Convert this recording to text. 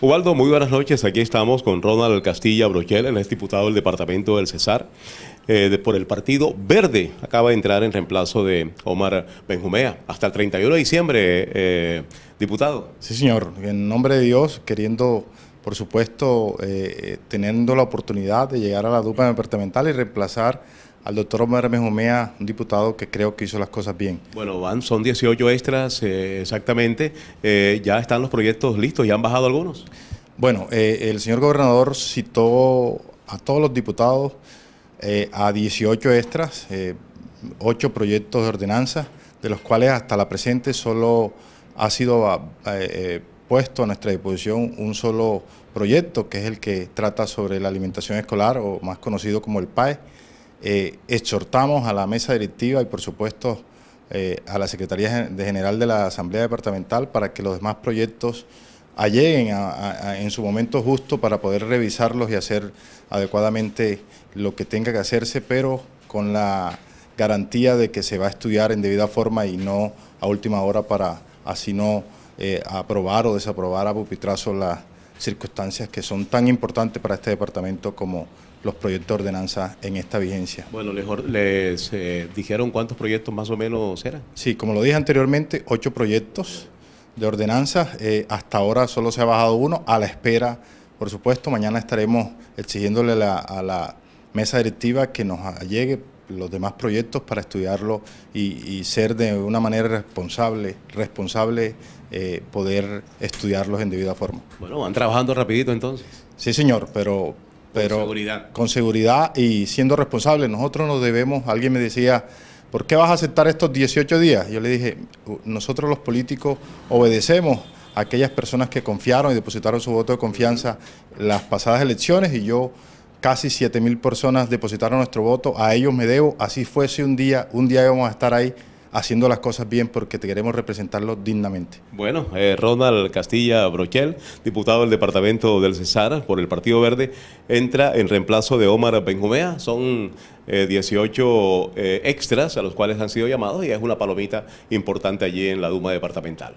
Ubaldo, muy buenas noches. Aquí estamos con Ronald Castilla Brochel, el ex diputado del departamento del Cesar, eh, por el Partido Verde. Acaba de entrar en reemplazo de Omar Benjumea. Hasta el 31 de diciembre, eh, diputado. Sí, señor. En nombre de Dios, queriendo, por supuesto, eh, teniendo la oportunidad de llegar a la dupla departamental y reemplazar al doctor Omar Mejomea, un diputado que creo que hizo las cosas bien. Bueno, van, son 18 extras eh, exactamente. Eh, ¿Ya están los proyectos listos? ¿Ya han bajado algunos? Bueno, eh, el señor gobernador citó a todos los diputados a 18 extras, 8 proyectos de ordenanza, de los cuales hasta la presente solo ha sido puesto a nuestra disposición un solo proyecto, que es el que trata sobre la alimentación escolar, o más conocido como el PAE. Eh, exhortamos a la mesa directiva y por supuesto eh, a la Secretaría General de la Asamblea Departamental para que los demás proyectos lleguen en su momento justo para poder revisarlos y hacer adecuadamente lo que tenga que hacerse, pero con la garantía de que se va a estudiar en debida forma y no a última hora para así no eh, aprobar o desaprobar a pupitrazo la, circunstancias que son tan importantes para este departamento como los proyectos de ordenanza en esta vigencia. Bueno, les, eh, dijeron cuántos proyectos más o menos eran. Sí, como lo dije anteriormente, ocho proyectos de ordenanza. Eh, hasta ahora solo se ha bajado uno a la espera, por supuesto. Mañana estaremos exigiéndole a la mesa directiva que nos llegue los demás proyectos para estudiarlo y, ser de una manera responsable, responsable eh, poder estudiarlos en debida forma. Bueno, van trabajando rapidito entonces. Sí, señor, pero... pero con seguridad. y siendo responsable. Nosotros nos debemos, alguien me decía, ¿por qué vas a aceptar estos 18 días? Yo le dije, nosotros los políticos obedecemos a aquellas personas que confiaron y depositaron su voto de confianza las pasadas elecciones y yo casi 7.000 mil personas depositaron nuestro voto, a ellos me debo, así fuese un día, un día vamos a estar ahí haciendo las cosas bien porque te queremos representarlo dignamente. Bueno, eh, Ronald Castilla Brochel, diputado del departamento del Cesar por el Partido Verde, entra en reemplazo de Omar Benjumea. Son 18 eh, eh, extras a los cuales han sido llamados y es una palomita importante allí en la Duma departamental.